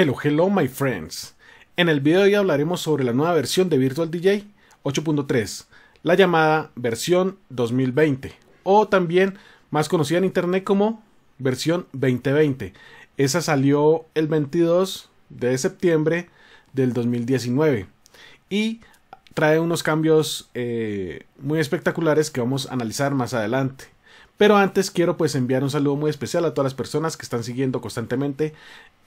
Hello, hello my friends. En el video de hoy hablaremos sobre la nueva versión de Virtual DJ 8.3, la llamada versión 2020, o también más conocida en internet como versión 2020. Esa salió el 22 de septiembre del 2019 y trae unos cambios eh, muy espectaculares que vamos a analizar más adelante. Pero antes quiero pues enviar un saludo muy especial a todas las personas que están siguiendo constantemente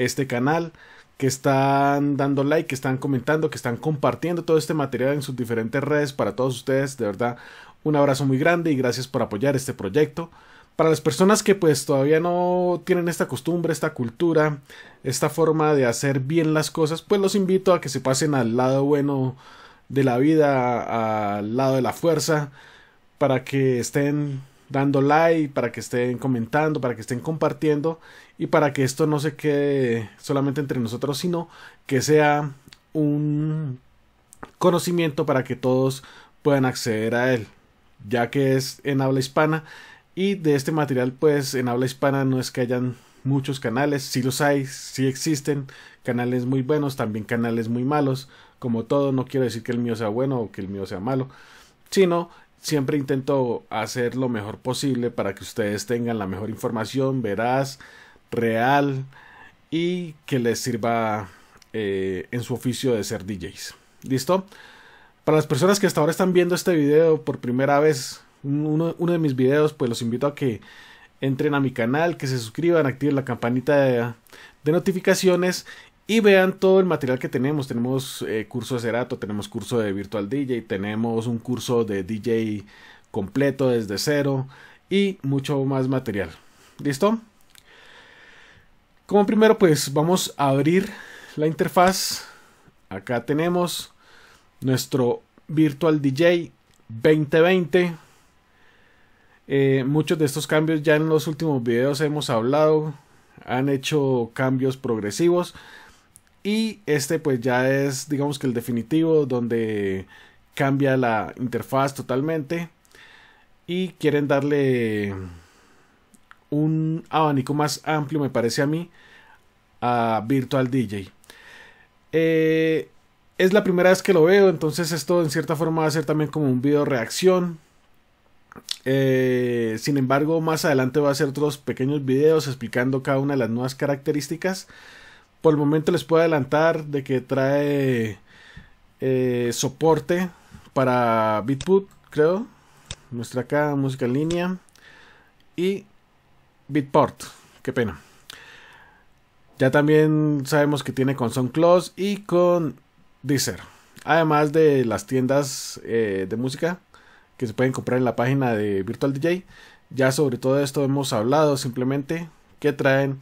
este canal, que están dando like, que están comentando, que están compartiendo todo este material en sus diferentes redes. Para todos ustedes, de verdad, un abrazo muy grande y gracias por apoyar este proyecto. Para las personas que pues todavía no tienen esta costumbre, esta cultura, esta forma de hacer bien las cosas, pues los invito a que se pasen al lado bueno de la vida, al lado de la fuerza, para que estén dando like, para que estén comentando, para que estén compartiendo y para que esto no se quede solamente entre nosotros, sino que sea un conocimiento para que todos puedan acceder a él, ya que es en habla hispana y de este material pues en habla hispana no es que hayan muchos canales, si los hay, si existen, canales muy buenos, también canales muy malos, como todo, no quiero decir que el mío sea bueno o que el mío sea malo, sino siempre intento hacer lo mejor posible para que ustedes tengan la mejor información veraz, real y que les sirva eh, en su oficio de ser DJs. ¿Listo? Para las personas que hasta ahora están viendo este video por primera vez, uno, de mis videos, pues los invito a que entren a mi canal, que se suscriban, activen la campanita de notificaciones y vean todo el material que tenemos. Tenemos eh, curso de Cerato, tenemos curso de Virtual DJ, tenemos un curso de DJ completo desde cero y mucho más material. ¿Listo? Como primero pues vamos a abrir la interfaz. Acá tenemos nuestro Virtual DJ 2020. Eh, muchos de estos cambios ya en los últimos videos hemos hablado. Han hecho cambios progresivos. Y este pues ya es digamos que el definitivo donde cambia la interfaz totalmente y quieren darle un abanico más amplio me parece a mí a Virtual DJ. Eh, es la primera vez que lo veo, entonces esto en cierta forma va a ser también como un video reacción. Eh, sin embargo, más adelante va a hacer otros pequeños videos explicando cada una de las nuevas características. Por el momento les puedo adelantar de que trae eh, soporte para Bitboot, creo. Nuestra acá, música en línea. Y Beatport. Qué pena. Ya también sabemos que tiene con SoundCloud y con Deezer. Además de las tiendas eh, de música que se pueden comprar en la página de Virtual DJ. Ya sobre todo esto hemos hablado simplemente que traen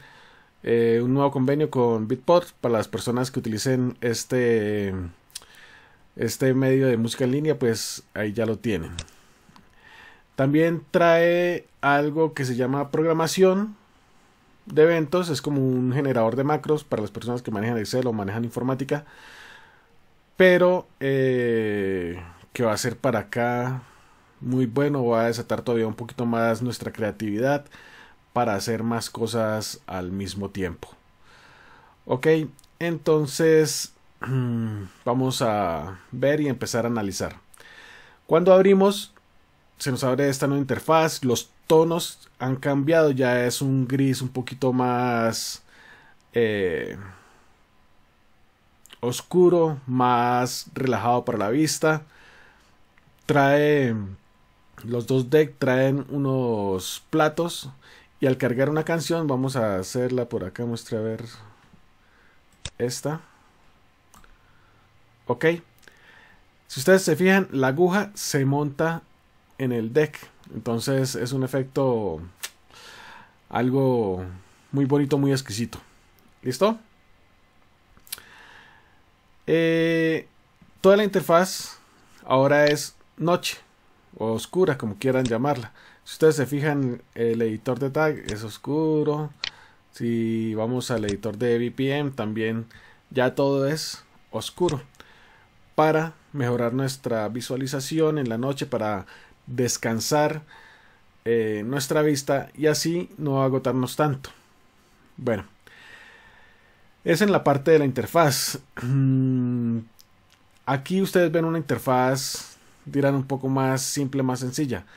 eh, un nuevo convenio con Bitport para las personas que utilicen este, este medio de música en línea, pues ahí ya lo tienen. También trae algo que se llama programación de eventos, es como un generador de macros para las personas que manejan Excel o manejan informática, pero eh, que va a ser para acá muy bueno, va a desatar todavía un poquito más nuestra creatividad para hacer más cosas al mismo tiempo. Ok, entonces vamos a ver y empezar a analizar. Cuando abrimos, se nos abre esta nueva interfaz, los tonos han cambiado, ya es un gris un poquito más eh, oscuro, más relajado para la vista. Trae los dos decks traen unos platos y al cargar una canción, vamos a hacerla por acá. muestre, a ver. Esta. Ok. Si ustedes se fijan, la aguja se monta en el deck. Entonces es un efecto algo muy bonito, muy exquisito. ¿Listo? Eh, toda la interfaz ahora es noche o oscura, como quieran llamarla. Si ustedes se fijan, el editor de tag es oscuro. Si vamos al editor de BPM, también ya todo es oscuro. Para mejorar nuestra visualización en la noche, para descansar eh, nuestra vista y así no agotarnos tanto. Bueno, es en la parte de la interfaz. Mm, aquí ustedes ven una interfaz, dirán un poco más simple, más sencilla.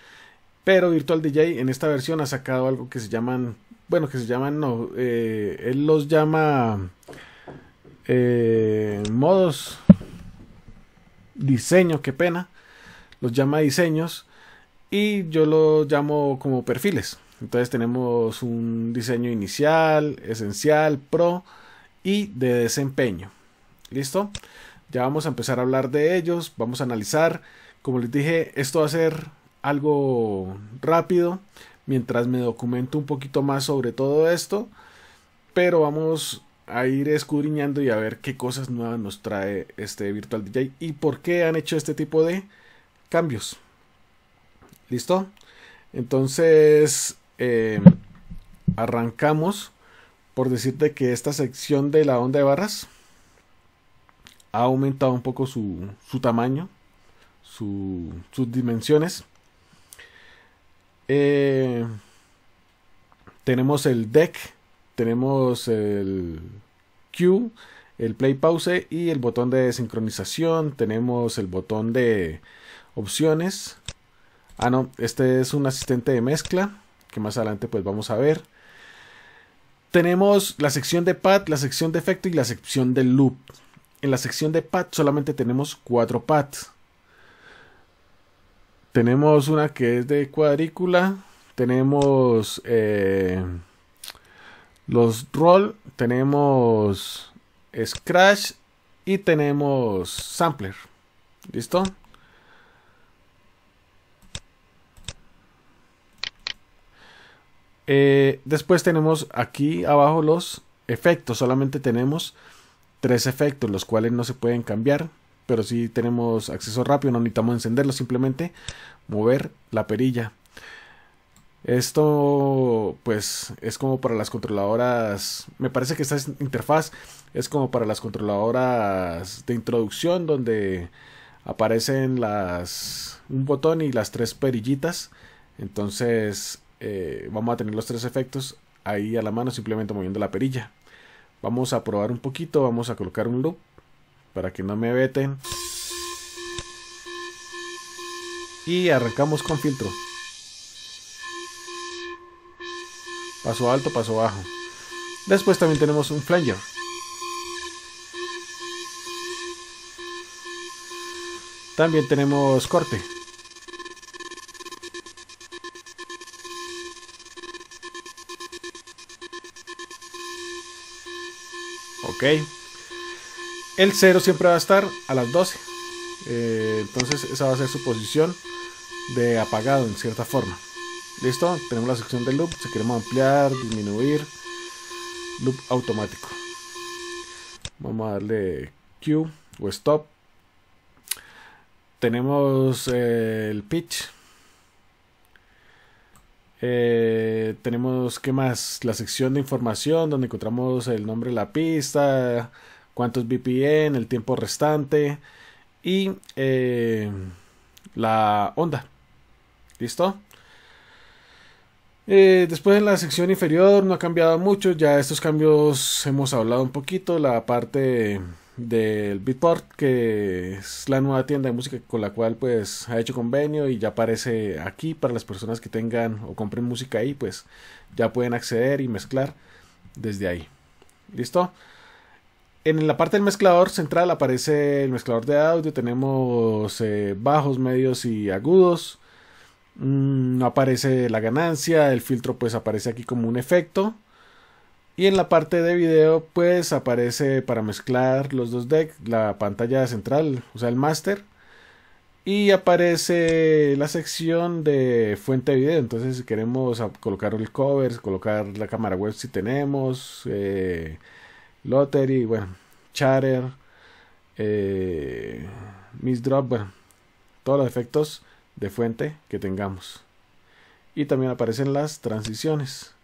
Pero Virtual DJ en esta versión ha sacado algo que se llaman, bueno, que se llaman, no, eh, él los llama eh, modos diseño, qué pena, los llama diseños y yo los llamo como perfiles. Entonces tenemos un diseño inicial, esencial, pro y de desempeño. ¿Listo? Ya vamos a empezar a hablar de ellos, vamos a analizar. Como les dije, esto va a ser algo rápido mientras me documento un poquito más sobre todo esto. Pero vamos a ir escudriñando y a ver qué cosas nuevas nos trae este Virtual DJ y por qué han hecho este tipo de cambios. ¿Listo? Entonces, em, arrancamos por decirte que esta sección de la onda de barras ha aumentado un poco su, su tamaño, sus dimensiones. Eh, tenemos el deck, tenemos el Q, el play pause y el botón de sincronización. Tenemos el botón de opciones. Ah, no, este es un asistente de mezcla que más adelante pues vamos a ver. Tenemos la sección de pad, la sección de efecto y la sección de loop. En la sección de pad solamente tenemos cuatro pads. Tenemos una que es de cuadrícula. Tenemos eh, los roll. Tenemos scratch. Y tenemos sampler. ¿Listo? Eh, después tenemos aquí abajo los efectos. Solamente tenemos tres efectos, los cuales no se pueden cambiar pero si tenemos acceso rápido, no necesitamos encenderlo, simplemente mover la perilla. Esto pues es como para las controladoras, me parece que esta interfaz es como para las controladoras de introducción donde aparecen las un botón y las tres perillitas. Entonces eh, vamos a tener los tres efectos ahí a la mano simplemente moviendo la perilla. Vamos a probar un poquito, vamos a colocar un loop para que no me veten. Y arrancamos con filtro. Paso alto, paso bajo. Después también tenemos un flanger. También tenemos corte. Ok. El 0 siempre va a estar a las 12. Eh, entonces esa va a ser su posición de apagado en cierta forma. Listo, tenemos la sección de loop. Si queremos ampliar, disminuir, loop automático. Vamos a darle Q o stop. Tenemos eh, el pitch. Eh, tenemos, ¿qué más? La sección de información donde encontramos el nombre de la pista, cuántos VPN, el tiempo restante y eh, la onda. ¿Listo? Eh, después en la sección inferior no ha cambiado mucho, ya estos cambios hemos hablado un poquito, la parte del Beatport que es la nueva tienda de música con la cual pues ha hecho convenio y ya aparece aquí para las personas que tengan o compren música ahí pues ya pueden acceder y mezclar desde ahí. ¿Listo? En la parte del mezclador central aparece el mezclador de audio, tenemos eh, bajos, medios y agudos. Mm, no aparece la ganancia, el filtro pues aparece aquí como un efecto. Y en la parte de video pues aparece para mezclar los dos decks la pantalla central, o sea el master. Y aparece la sección de fuente de video. Entonces si queremos colocar el cover, colocar la cámara web si tenemos. Eh, Lottery, bueno, Charter, eh, Miss Drop, bueno, todos los efectos de fuente que tengamos. Y también aparecen las transiciones.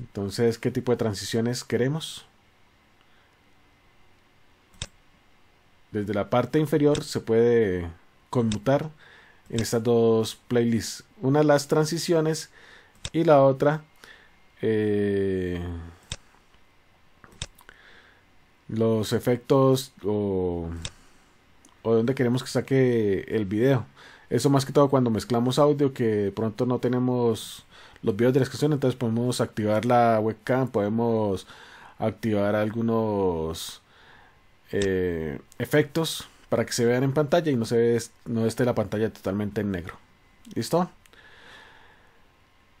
Entonces, ¿qué tipo de transiciones queremos? Desde la parte inferior se puede conmutar en estas dos playlists. Una las transiciones y la otra eh, los efectos o, o dónde queremos que saque el video. Eso más que todo cuando mezclamos audio, que pronto no tenemos los videos de la expresión entonces podemos activar la webcam, podemos activar algunos eh, efectos para que se vean en pantalla y no, se no esté la pantalla totalmente en negro. ¿Listo?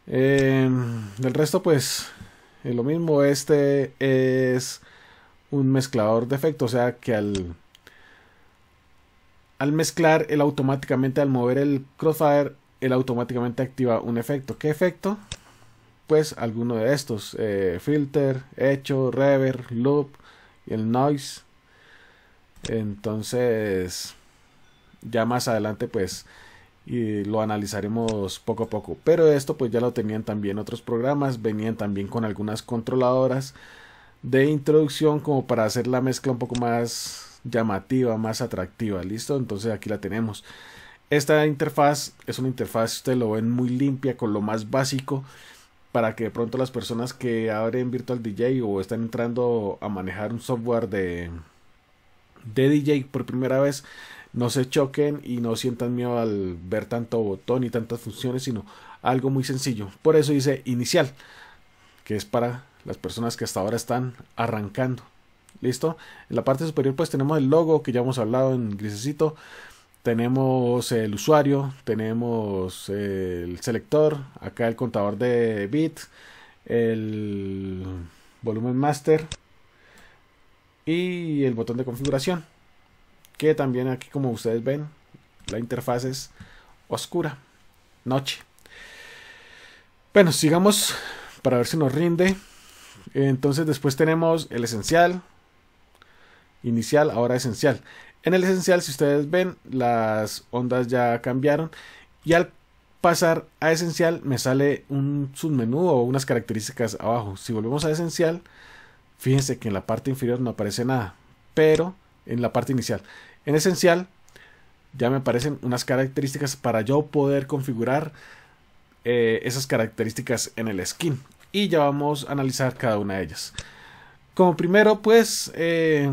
Em, del resto, pues, lo mismo. Este es un mezclador de efecto, o sea que al, al mezclar, él automáticamente, al mover el crossfire, él automáticamente activa un efecto. ¿Qué efecto? Pues alguno de estos, eh, filter, hecho, rever, loop y el noise. Entonces, ya más adelante pues y lo analizaremos poco a poco. Pero esto pues ya lo tenían también otros programas, venían también con algunas controladoras de introducción como para hacer la mezcla un poco más llamativa, más atractiva. ¿Listo? Entonces aquí la tenemos. Esta interfaz es una interfaz, ustedes lo ven muy limpia con lo más básico para que de pronto las personas que abren Virtual DJ o están entrando a manejar un software de, de DJ por primera vez no se choquen y no sientan miedo al ver tanto botón y tantas funciones, sino algo muy sencillo. Por eso dice inicial, que es para las personas que hasta ahora están arrancando. ¿Listo? En la parte superior pues tenemos el logo que ya hemos hablado en grisecito. Tenemos el usuario, tenemos el selector, acá el contador de bits, el volumen master y el botón de configuración. Que también aquí como ustedes ven, la interfaz es oscura, noche. Bueno, sigamos para ver si nos rinde. Entonces después tenemos el esencial, inicial, ahora esencial. En el esencial, si ustedes ven, las ondas ya cambiaron y al pasar a esencial me sale un submenú o unas características abajo. Si volvemos a esencial, fíjense que en la parte inferior no aparece nada, pero en la parte inicial. En esencial ya me aparecen unas características para yo poder configurar eh, esas características en el skin y ya vamos a analizar cada una de ellas. Como primero, pues eh,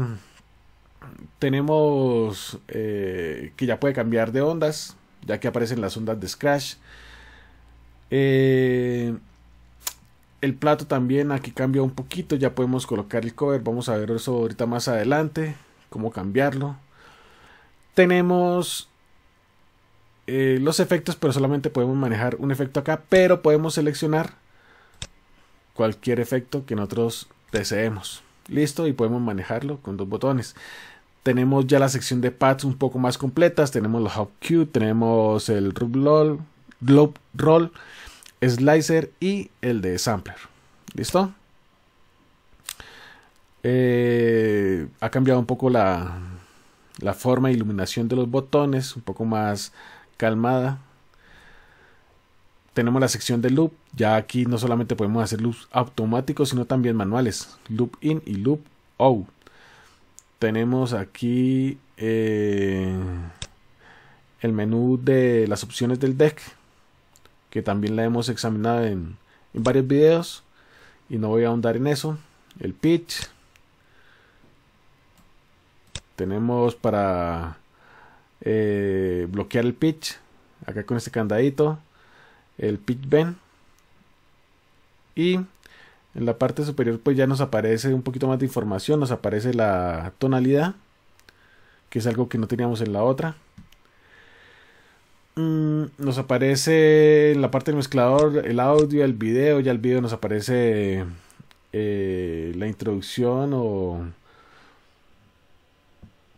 tenemos eh, que ya puede cambiar de ondas, ya que aparecen las ondas de Scratch. Eh, el plato también aquí cambia un poquito, ya podemos colocar el cover, vamos a ver eso ahorita más adelante, cómo cambiarlo. Tenemos los efectos, pero solamente podemos manejar un efecto acá, pero podemos seleccionar cualquier efecto que nosotros deseemos. Listo, y podemos manejarlo con dos botones. Tenemos ya la sección de pads un poco más completas. Tenemos los hop cue, tenemos el Globe Roll, Slicer y el de Sampler. ¿Listo? Eh, ha cambiado un poco la, la forma de iluminación de los botones, un poco más calmada tenemos la sección de loop. Ya aquí no solamente podemos hacer loops automáticos, sino también manuales. Loop in y loop out. Tenemos aquí eh, el menú de las opciones del deck, que también la hemos examinado en, varios videos. Y no voy a ahondar en eso. El pitch. Tenemos para eh, bloquear el pitch. Acá con este candadito el pit ben y en la parte superior pues ya nos aparece un poquito más de información, nos aparece la tonalidad, que es algo que no teníamos en la otra. Mm, nos aparece en la parte del mezclador el audio, el video, ya el video nos aparece eh, la introducción o,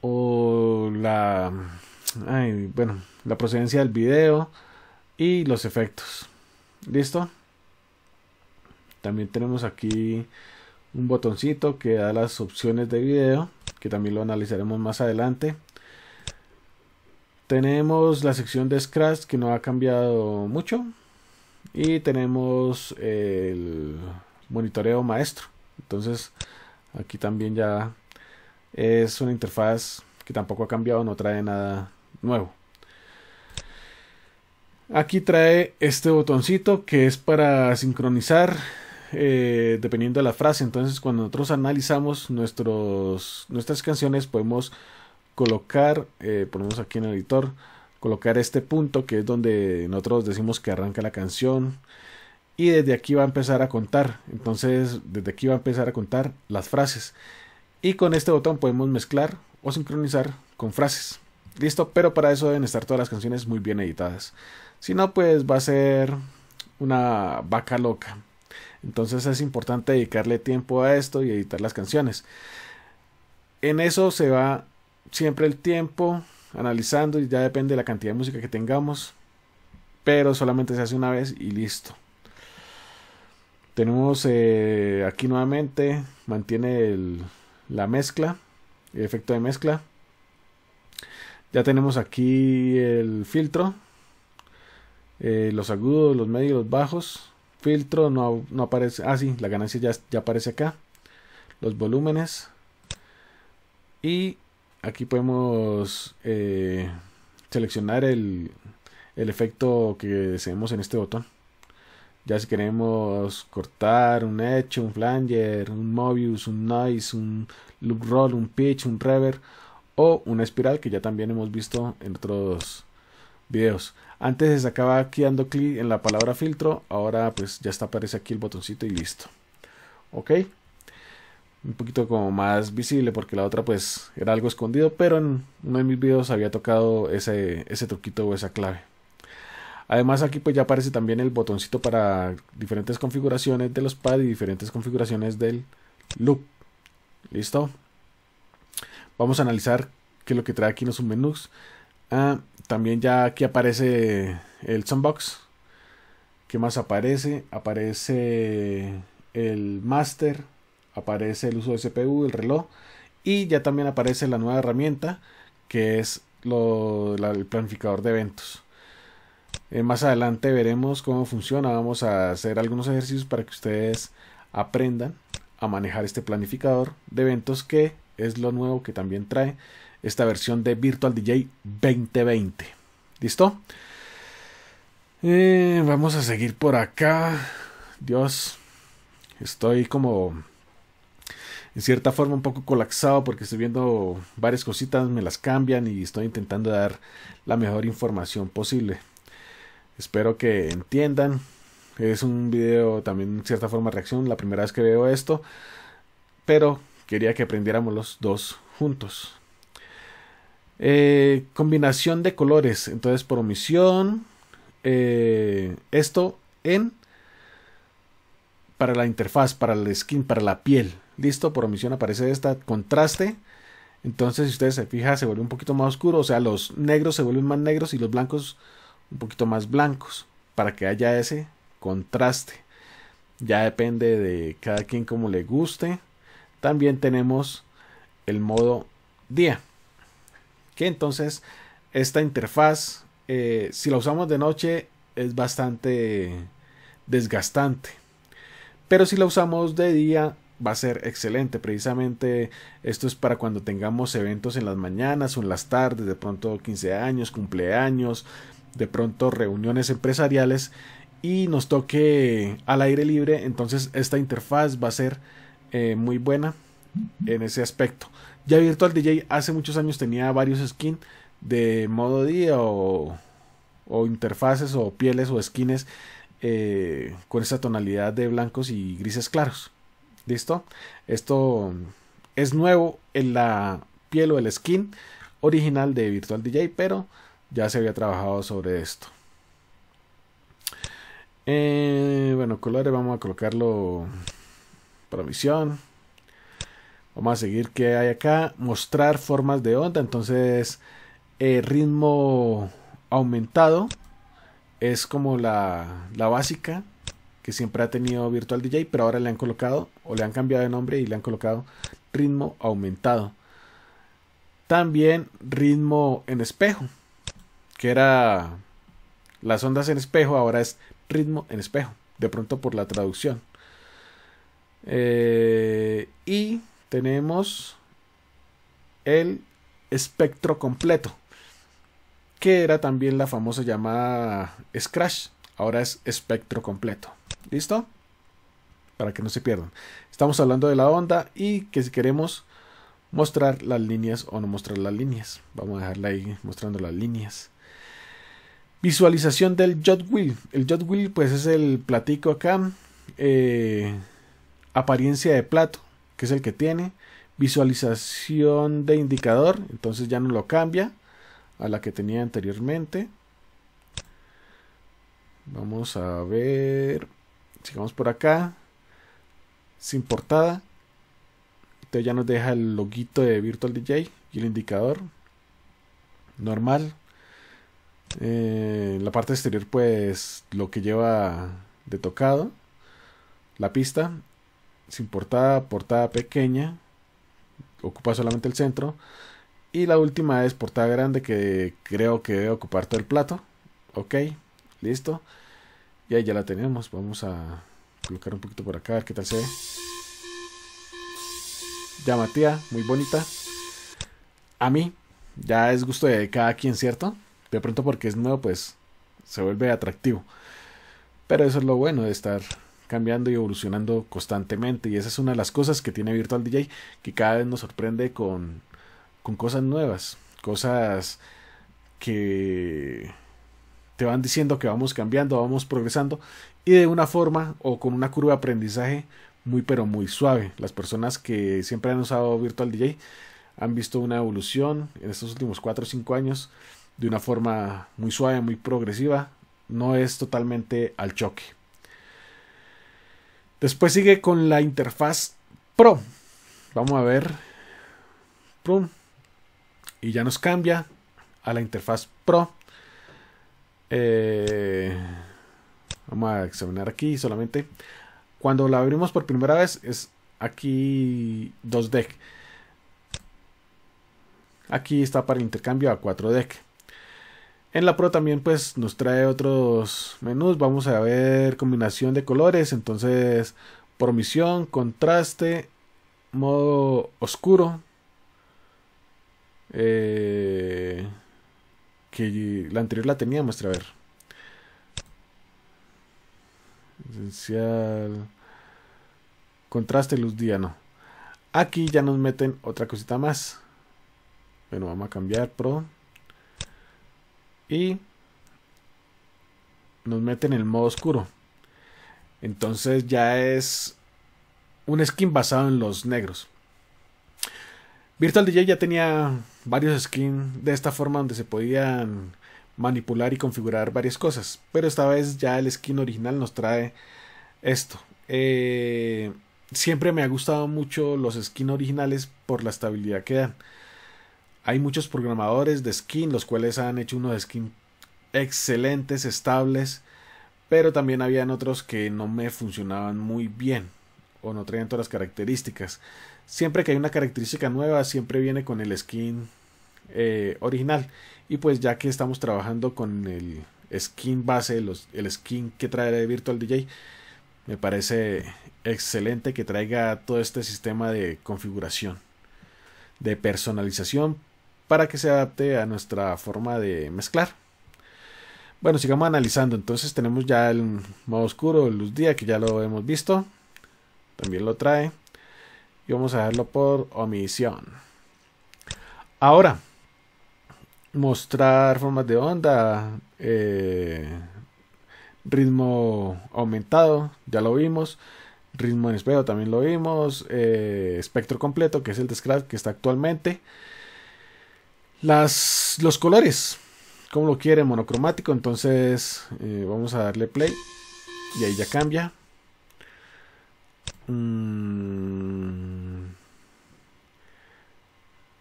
o la, bueno, la procedencia del video y los efectos. ¿Listo? También tenemos aquí un botoncito que da las opciones de video, que también lo analizaremos más adelante. Tenemos la sección de Scratch que no ha cambiado mucho. Y tenemos el monitoreo maestro. Entonces aquí también ya es una interfaz que tampoco ha cambiado, no trae nada nuevo. Aquí trae este botoncito que es para sincronizar eh, dependiendo de la frase. Entonces cuando nosotros analizamos nuestras canciones podemos colocar, eh, ponemos aquí en el editor, colocar este punto que es donde nosotros decimos que arranca la canción y desde aquí va a empezar a contar. Entonces desde aquí va a empezar a contar las frases. Y con este botón podemos mezclar o sincronizar con frases. Listo, pero para eso deben estar todas las canciones muy bien editadas. Si no, pues va a ser una vaca loca. Entonces es importante dedicarle tiempo a esto y editar las canciones. En eso se va siempre el tiempo analizando y ya depende de la cantidad de música que tengamos. Pero solamente se hace una vez y listo. Tenemos eh, aquí nuevamente, mantiene la mezcla, el efecto de mezcla. Ya tenemos aquí el filtro. Eh, los agudos, los medios, los bajos. Filtro no, no aparece. Ah, sí, la ganancia ya, aparece acá. Los volúmenes. Y aquí podemos eh, seleccionar el, el efecto que deseemos en este botón. Ya si queremos cortar un edge, un flanger, un mobius, un noise, un loop roll, un pitch, un reverb o una espiral que ya también hemos visto en otros videos. Antes se sacaba aquí dando clic en la palabra filtro, ahora pues ya está aparece aquí el botoncito y listo. Ok, un poquito como más visible porque la otra pues era algo escondido, pero en uno de mis videos había tocado ese, ese truquito o esa clave. Además aquí pues ya aparece también el botoncito para diferentes configuraciones de los pads y diferentes configuraciones del loop. ¿Listo? Vamos a analizar qué es lo que trae aquí en los un Ah, también ya aquí aparece el sandbox. ¿Qué más aparece? Aparece el master, aparece el uso de CPU, el reloj y ya también aparece la nueva herramienta que es el planificador de eventos. Eh, más adelante veremos cómo funciona. Vamos a hacer algunos ejercicios para que ustedes aprendan a manejar este planificador de eventos que es lo nuevo que también trae esta versión de Virtual DJ 2020. ¿Listo? Eh, vamos a seguir por acá. Dios, estoy como en cierta forma un poco colapsado porque estoy viendo varias cositas, me las cambian y estoy intentando dar la mejor información posible. Espero que entiendan. Es un video también en cierta forma reacción, la primera vez que veo esto, pero quería que aprendiéramos los dos juntos. Eh, combinación de colores, entonces por omisión, eh, esto en para la interfaz, para el skin, para la piel. Listo, por omisión aparece esta contraste. Entonces, si ustedes se fijan, se vuelve un poquito más oscuro. O sea, los negros se vuelven más negros y los blancos un poquito más blancos. Para que haya ese contraste. Ya depende de cada quien como le guste también tenemos el modo día. Que entonces esta interfaz, eh, si la usamos de noche, es bastante desgastante. Pero si la usamos de día, va a ser excelente. Precisamente esto es para cuando tengamos eventos en las mañanas o en las tardes, de pronto 15 años, cumpleaños, de pronto reuniones empresariales y nos toque al aire libre, entonces esta interfaz va a ser eh, muy buena en ese aspecto. Ya Virtual DJ hace muchos años tenía varios skins de modo día o, interfaces o pieles o skins eh, con esa tonalidad de blancos y grises claros. ¿Listo? Esto es nuevo en la piel o el skin original de Virtual DJ, pero ya se había trabajado sobre esto. Eh, bueno, colores vamos a colocarlo provisión. Vamos a seguir que hay acá. Mostrar formas de onda. Entonces, eh, ritmo aumentado es como la, la, básica que siempre ha tenido Virtual DJ, pero ahora le han colocado o le han cambiado de nombre y le han colocado ritmo aumentado. También ritmo en espejo, que era las ondas en espejo, ahora es ritmo en espejo, de pronto por la traducción. Eh, y tenemos el espectro completo, que era también la famosa llamada Scratch. Ahora es espectro completo. ¿Listo? Para que no se pierdan. Estamos hablando de la onda y que si queremos mostrar las líneas o no mostrar las líneas. Vamos a dejarla ahí mostrando las líneas. Visualización del Jot Wheel. El Jot Wheel pues es el platico acá. Eh, apariencia de plato, que es el que tiene, visualización de indicador, entonces ya no lo cambia a la que tenía anteriormente. Vamos a ver, sigamos por acá, sin portada. Entonces ya nos deja el loguito de Virtual DJ y el indicador normal. Eh, en la parte exterior pues lo que lleva de tocado la pista sin portada, portada pequeña, ocupa solamente el centro. Y la última es portada grande que creo que debe ocupar todo el plato. Ok, listo. Y ahí ya la tenemos. Vamos a colocar un poquito por acá, a ver qué tal se ve. matía, muy bonita. A mí, ya es gusto de cada quien, ¿cierto? De pronto porque es nuevo, pues se vuelve atractivo. Pero eso es lo bueno de estar cambiando y evolucionando constantemente. Y esa es una de las cosas que tiene Virtual DJ, que cada vez nos sorprende con, con cosas nuevas, cosas que te van diciendo que vamos cambiando, vamos progresando y de una forma o con una curva de aprendizaje muy pero muy suave. Las personas que siempre han usado Virtual DJ han visto una evolución en estos últimos 4 o 5 años de una forma muy suave, muy progresiva. No es totalmente al choque. Después sigue con la interfaz Pro. Vamos a ver. Y ya nos cambia a la interfaz Pro. Eh, vamos a examinar aquí solamente. Cuando la abrimos por primera vez es aquí 2 deck. Aquí está para intercambio a 4 deck. En la Pro también pues nos trae otros menús, vamos a ver combinación de colores, entonces promisión, contraste, modo oscuro, eh, que la anterior la tenía, muestra a ver. Esencial. Contraste, luz día, no. Aquí ya nos meten otra cosita más. Bueno, vamos a cambiar pro y nos meten en el modo oscuro. Entonces ya es un skin basado en los negros. Virtual DJ ya tenía varios skins de esta forma donde se podían manipular y configurar varias cosas. Pero esta vez ya el skin original nos trae esto. Eh, siempre me ha gustado mucho los skins originales por la estabilidad que dan. Hay muchos programadores de skin, los cuales han hecho unos skin excelentes, estables, pero también habían otros que no me funcionaban muy bien o no traían todas las características. Siempre que hay una característica nueva, siempre viene con el skin eh, original. Y pues ya que estamos trabajando con el skin base, el skin que trae Virtual DJ, me parece excelente que traiga todo este sistema de configuración, de personalización para que se adapte a nuestra forma de mezclar. Bueno, sigamos analizando. Entonces tenemos ya el modo oscuro, luz día, que ya lo hemos visto. También lo trae. Y vamos a dejarlo por omisión. Ahora, mostrar formas de onda, eh, ritmo aumentado, ya lo vimos. Ritmo en espejo también lo vimos. Eh, espectro completo, que es el de Scratch que está actualmente. Las, los colores, como lo quiere, monocromático. Entonces eh, vamos a darle play. Y ahí ya cambia. Mm.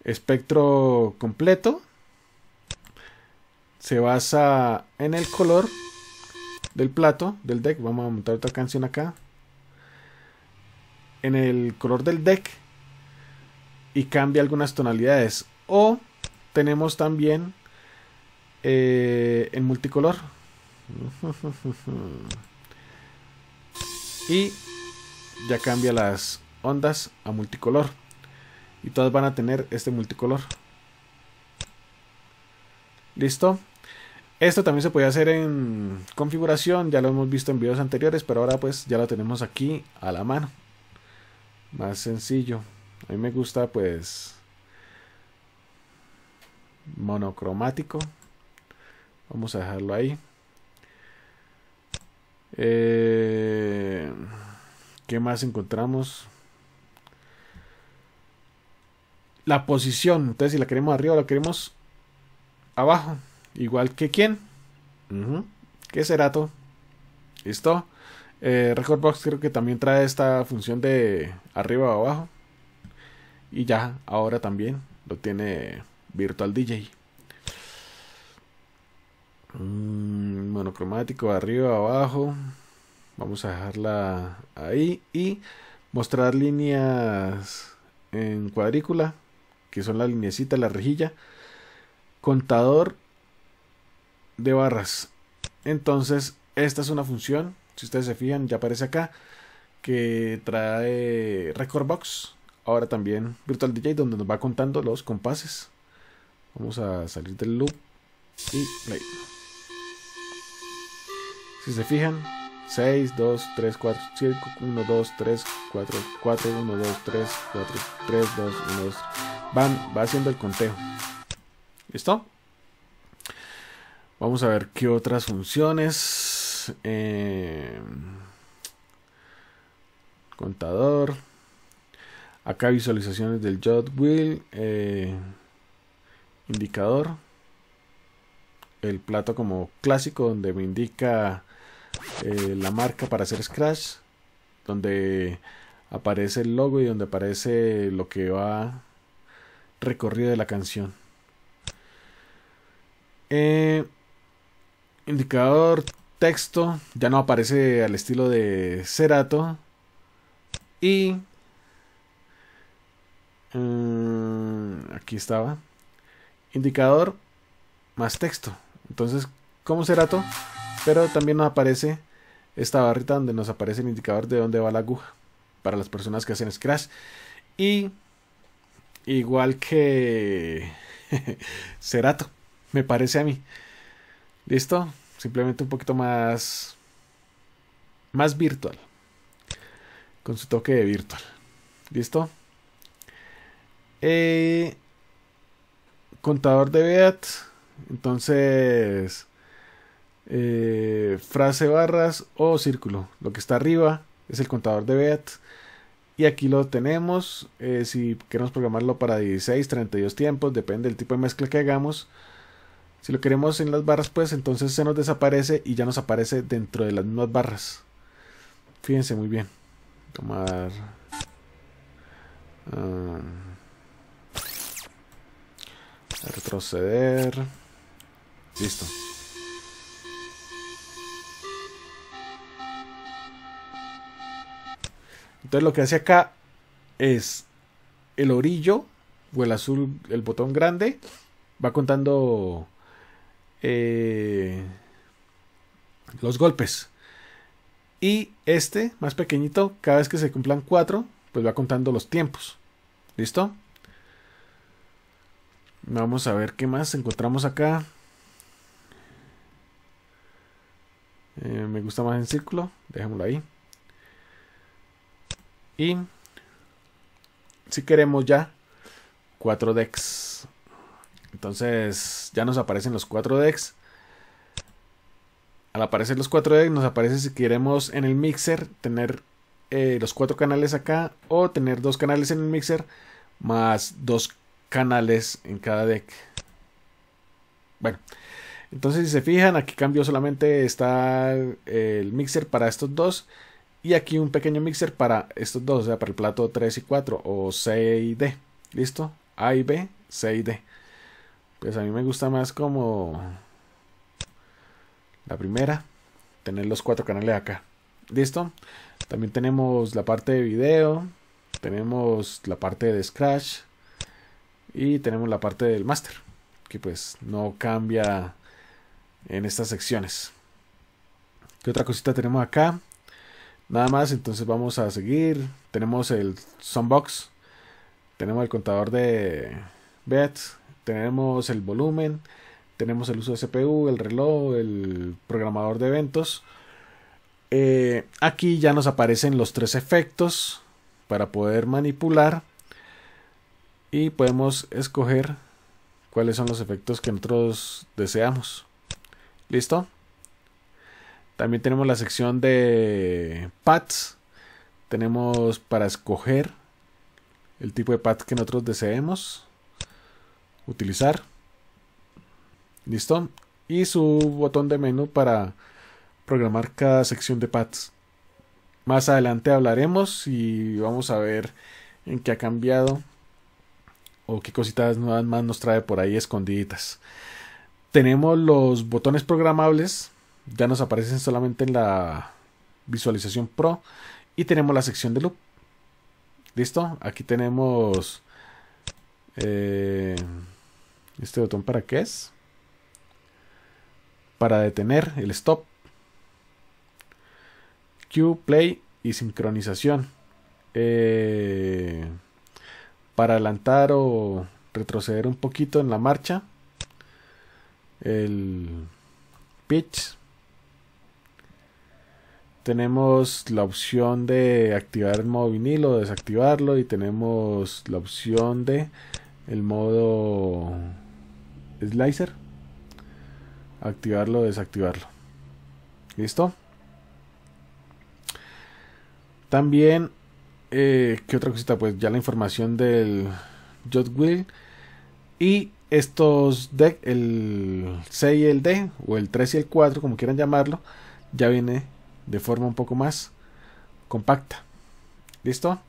Espectro completo. Se basa en el color del plato, del deck. Vamos a montar otra canción acá. En el color del deck. Y cambia algunas tonalidades. O tenemos también eh, en multicolor. y ya cambia las ondas a multicolor. Y todas van a tener este multicolor. ¿Listo? Esto también se puede hacer en configuración, ya lo hemos visto en videos anteriores, pero ahora pues ya lo tenemos aquí a la mano. Más sencillo. A mí me gusta pues monocromático. Vamos a dejarlo ahí. Eh, ¿Qué más encontramos? La posición. Entonces, si la queremos arriba, la queremos abajo. Igual que quién. Que Cerato. Listo. Eh, Recordbox creo que también trae esta función de arriba o abajo. Y ya, ahora también lo tiene Virtual DJ. Mm, monocromático arriba, abajo. Vamos a dejarla ahí. Y mostrar líneas en cuadrícula, que son la linecita, la rejilla. Contador de barras. Entonces, esta es una función. Si ustedes se fijan, ya aparece acá. Que trae Record Box. Ahora también Virtual DJ, donde nos va contando los compases. Vamos a salir del loop y play. Si se fijan, 6, 2, 3, 4, 5, 1, 2, 3, 4, 4, 1, 2, 3, 4, 3, 2, 1, 2. Van, va haciendo el conteo. ¿Listo? Vamos a ver qué otras funciones. Eh, contador. Acá visualizaciones del Jot Wheel. Eh, indicador, el plato como clásico donde me indica eh, la marca para hacer scratch, donde aparece el logo y donde aparece lo que va recorrido de la canción. Eh, indicador texto ya no aparece al estilo de Cerato y mm, aquí estaba indicador más texto. Entonces, como cerato, pero también nos aparece esta barrita donde nos aparece el indicador de dónde va la aguja para las personas que hacen scratch. Y igual que cerato, me parece a mí. ¿Listo? Simplemente un poquito más más virtual. Con su toque de virtual. ¿Listo? Eh, contador de BEAT. Entonces, eh, frase barras o círculo. Lo que está arriba es el contador de BEAT. Y aquí lo tenemos. Eh, si queremos programarlo para 16, 32 tiempos, depende del tipo de mezcla que hagamos. Si lo queremos en las barras, pues entonces se nos desaparece y ya nos aparece dentro de las mismas barras. Fíjense muy bien. Tomar. Ah, Retroceder. Listo. Entonces lo que hace acá es el orillo o el azul, el botón grande, va contando eh, los golpes. Y este, más pequeñito, cada vez que se cumplan cuatro, pues va contando los tiempos. ¿Listo? Vamos a ver qué más encontramos acá. Eh, me gusta más en círculo. Dejémoslo ahí. Y si queremos ya 4 decks. Entonces ya nos aparecen los 4 decks. Al aparecer los 4 decks nos aparece si queremos en el mixer tener eh, los cuatro canales acá o tener dos canales en el mixer más 2 canales en cada deck. Bueno, entonces si se fijan, aquí cambio solamente está el mixer para estos dos. Y aquí un pequeño mixer para estos dos, o sea, para el plato 3 y 4 o C y D. ¿Listo? A y B, C y D. Pues a mí me gusta más como la primera, tener los cuatro canales acá. ¿Listo? También tenemos la parte de video, tenemos la parte de Scratch, y tenemos la parte del máster, que pues no cambia en estas secciones. ¿Qué otra cosita tenemos acá? Nada más, entonces vamos a seguir. Tenemos el soundbox Tenemos el contador de bits. Tenemos el volumen. Tenemos el uso de CPU, el reloj, el programador de eventos. Eh, aquí ya nos aparecen los tres efectos para poder manipular y podemos escoger cuáles son los efectos que nosotros deseamos. ¿Listo? También tenemos la sección de pads. Tenemos para escoger el tipo de pads que nosotros deseemos utilizar. ¿Listo? Y su botón de menú para programar cada sección de pads. Más adelante hablaremos y vamos a ver en qué ha cambiado o qué cositas más nos trae por ahí escondiditas. Tenemos los botones programables, ya nos aparecen solamente en la visualización Pro y tenemos la sección de loop. ¿Listo? Aquí tenemos eh, este botón para qué es. Para detener el stop. Q, play y sincronización. Eh, para adelantar o retroceder un poquito en la marcha. El pitch. Tenemos la opción de activar el modo vinilo, desactivarlo y tenemos la opción de el modo slicer. Activarlo, desactivarlo. ¿Listo? También eh, ¿Qué otra cosita? Pues ya la información del Jotwill. Y estos decks, el C y el D, o el 3 y el 4, como quieran llamarlo, ya viene de forma un poco más compacta. ¿Listo?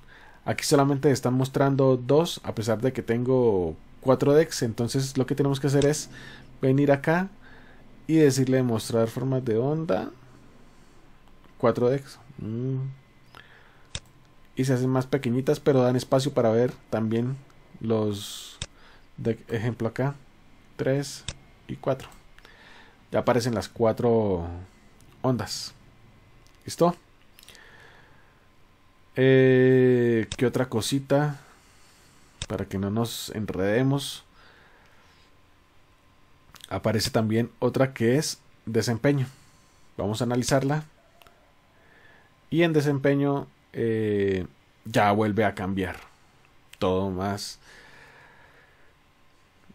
Aquí solamente están mostrando dos, a pesar de que tengo cuatro decks. Entonces lo que tenemos que hacer es venir acá y decirle mostrar formas de onda. Cuatro decks. Mm y se hacen más pequeñitas, pero dan espacio para ver también los de ejemplo acá 3 y 4. Ya aparecen las cuatro ondas. ¿Listo? Eh, ¿Qué otra cosita? Para que no nos enredemos. Aparece también otra que es desempeño. Vamos a analizarla. Y en desempeño eh, ya vuelve a cambiar todo más.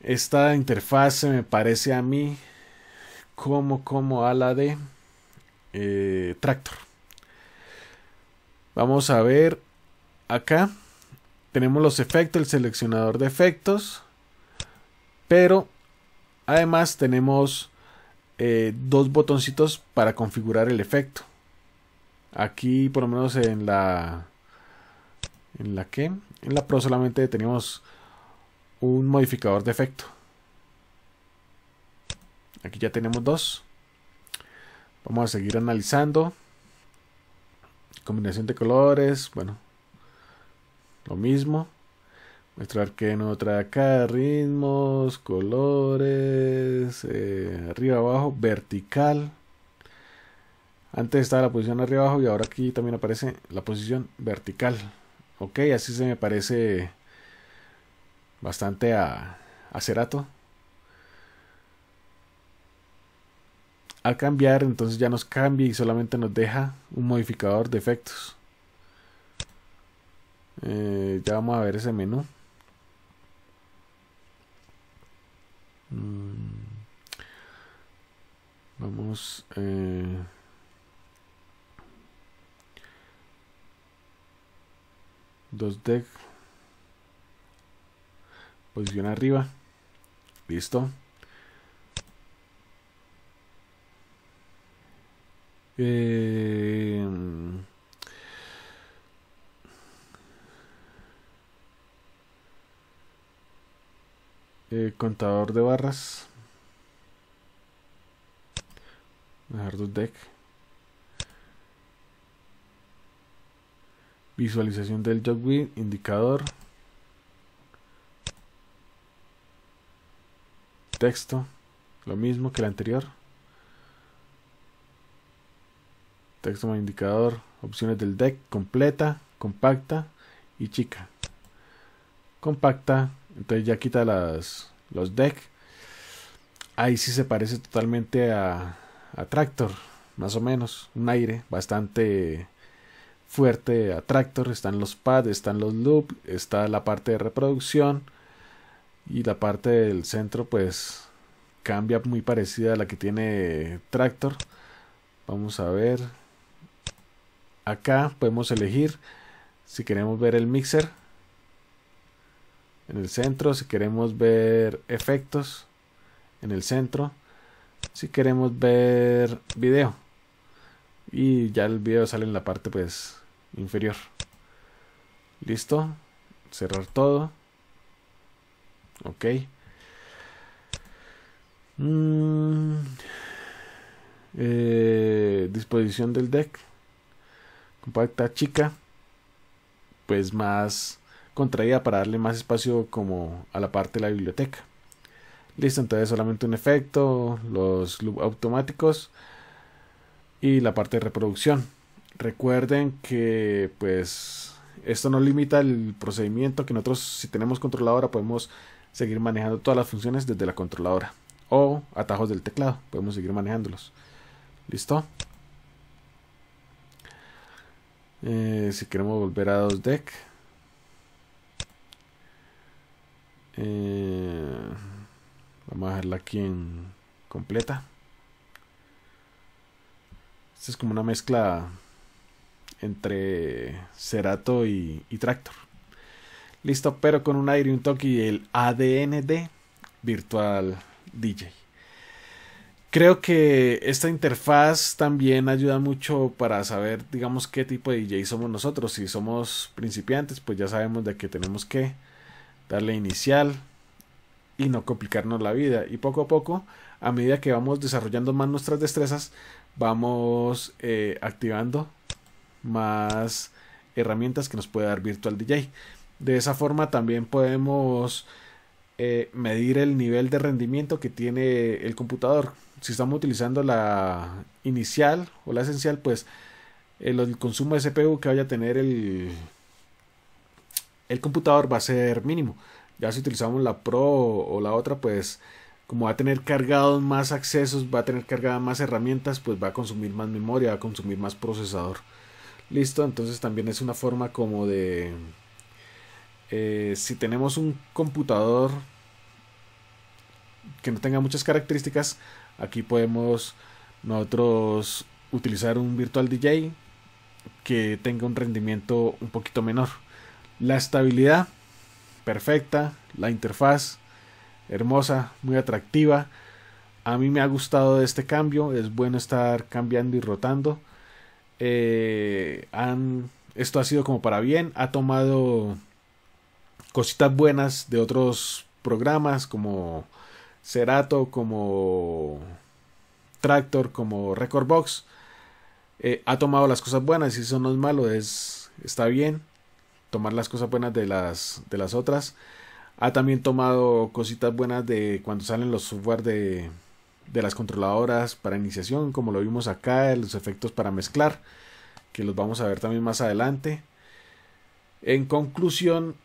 Esta interfaz me parece a mí como, como a la de eh, Tractor. Vamos a ver acá. Tenemos los efectos, el seleccionador de efectos. Pero además tenemos eh, dos botoncitos para configurar el efecto. Aquí, por lo menos en la... ¿En la que En la Pro solamente tenemos un modificador de efecto. Aquí ya tenemos dos. Vamos a seguir analizando. Combinación de colores, bueno. Lo mismo. Mostrar que en otra acá, ritmos, colores, eh, arriba, abajo, vertical. Antes estaba la posición arriba abajo y ahora aquí también aparece la posición vertical. Ok, así se me parece bastante a, a Al cambiar, entonces ya nos cambia y solamente nos deja un modificador de efectos. Eh, ya vamos a ver ese menú. Mm. Vamos. Eh, dos deck posición arriba listo eh, eh, contador de barras dejar dos deck Visualización del job indicador. Texto, lo mismo que el anterior. Texto más indicador, opciones del deck, completa, compacta y chica. Compacta, entonces ya quita las, los deck Ahí sí se parece totalmente a Tractor, más o menos. Un aire bastante fuerte a Tractor, están los pads, están los loops, está la parte de reproducción y la parte del centro pues cambia muy parecida a la que tiene Tractor. Vamos a ver. Acá podemos elegir si queremos ver el mixer en el centro, si queremos ver efectos en el centro, si queremos ver video. Y ya el video sale en la parte pues inferior. Listo. Cerrar todo. Ok. Mm. Eh, disposición del deck. Compacta chica. Pues más contraída para darle más espacio como a la parte de la biblioteca. Listo, entonces solamente un efecto. Los loop automáticos y la parte de reproducción. Recuerden que pues esto no limita el procedimiento que nosotros si tenemos controladora podemos seguir manejando todas las funciones desde la controladora o atajos del teclado, podemos seguir manejándolos. ¿Listo? Eh, si queremos volver a 2DEC. Eh, vamos a dejarla aquí en completa. Esta es como una mezcla entre Cerato y, Tractor. Listo, pero con un aire y un toque y el ADN de Virtual DJ. Creo que esta interfaz también ayuda mucho para saber, digamos, qué tipo de DJ somos nosotros. Si somos principiantes, pues ya sabemos de que tenemos que darle inicial y no complicarnos la vida. Y poco a poco, a medida que vamos desarrollando más nuestras destrezas, vamos eh, activando más herramientas que nos puede dar Virtual DJ. De esa forma también podemos eh, medir el nivel de rendimiento que tiene el computador. Si estamos utilizando la inicial o la esencial, pues eh, el, consumo de CPU que vaya a tener el, el computador va a ser mínimo. Ya si utilizamos la Pro o la otra, pues como va a tener cargados más accesos, va a tener cargadas más herramientas, pues va a consumir más memoria, va a consumir más procesador. Listo, entonces también es una forma como de... Eh, si tenemos un computador que no tenga muchas características, aquí podemos nosotros utilizar un virtual DJ que tenga un rendimiento un poquito menor. La estabilidad perfecta, la interfaz hermosa, muy atractiva. A mí me ha gustado este cambio, es bueno estar cambiando y rotando. Eh, han, esto ha sido como para bien, ha tomado cositas buenas de otros programas como Cerato, como Tractor, como Record Box. Eh, ha tomado las cosas buenas y eso no es malo, está bien tomar las cosas buenas de las, de las otras. Ha también tomado cositas buenas de cuando salen los software de, de las controladoras para iniciación, como lo vimos acá, los efectos para mezclar, que los vamos a ver también más adelante. En conclusión,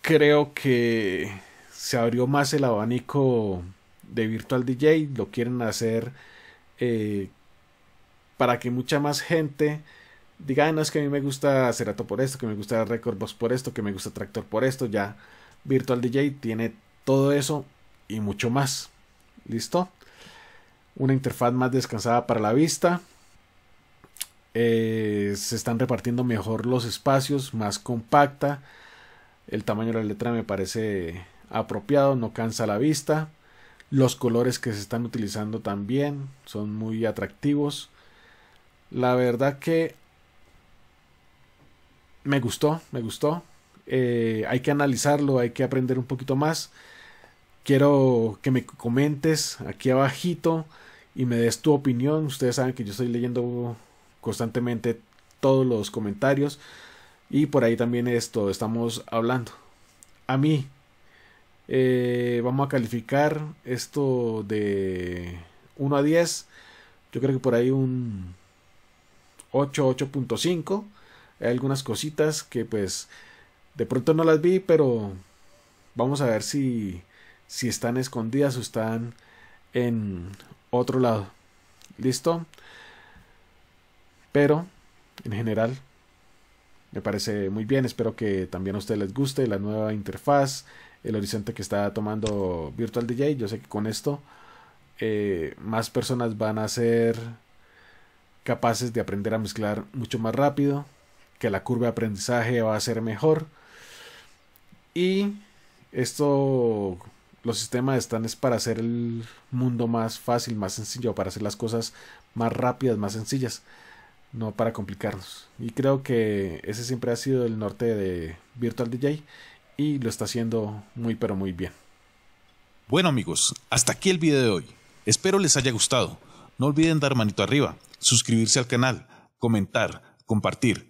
creo que se abrió más el abanico de Virtual DJ, lo quieren hacer eh, para que mucha más gente diga, no es que a mí me gusta Cerato por esto, que me gusta Recordbox por esto, que me gusta Tractor por esto, ya Virtual DJ tiene todo eso y mucho más. ¿Listo? Una interfaz más descansada para la vista. Eh, se están repartiendo mejor los espacios, más compacta. El tamaño de la letra me parece apropiado, no cansa la vista. Los colores que se están utilizando también son muy atractivos. La verdad que me gustó, me gustó. Eh, hay que analizarlo, hay que aprender un poquito más. Quiero que me comentes aquí abajito y me des tu opinión. Ustedes saben que yo estoy leyendo constantemente todos los comentarios y por ahí también esto estamos hablando. A mí eh, vamos a calificar esto de 1 a 10. Yo creo que por ahí un 8, 8.5. Hay algunas cositas que pues de pronto no las vi, pero vamos a ver si, si están escondidas o están en otro lado. ¿Listo? Pero, en general, me parece muy bien. Espero que también a ustedes les guste la nueva interfaz, el horizonte que está tomando Virtual DJ. Yo sé que con esto eh, más personas van a ser capaces de aprender a mezclar mucho más rápido, que la curva de aprendizaje va a ser mejor y esto, los sistemas están es para hacer el mundo más fácil, más sencillo, para hacer las cosas más rápidas, más sencillas, no para complicarnos. Y creo que ese siempre ha sido el norte de Virtual DJ y lo está haciendo muy pero muy bien. Bueno amigos, hasta aquí el video de hoy. Espero les haya gustado. No olviden dar manito arriba, suscribirse al canal, comentar, compartir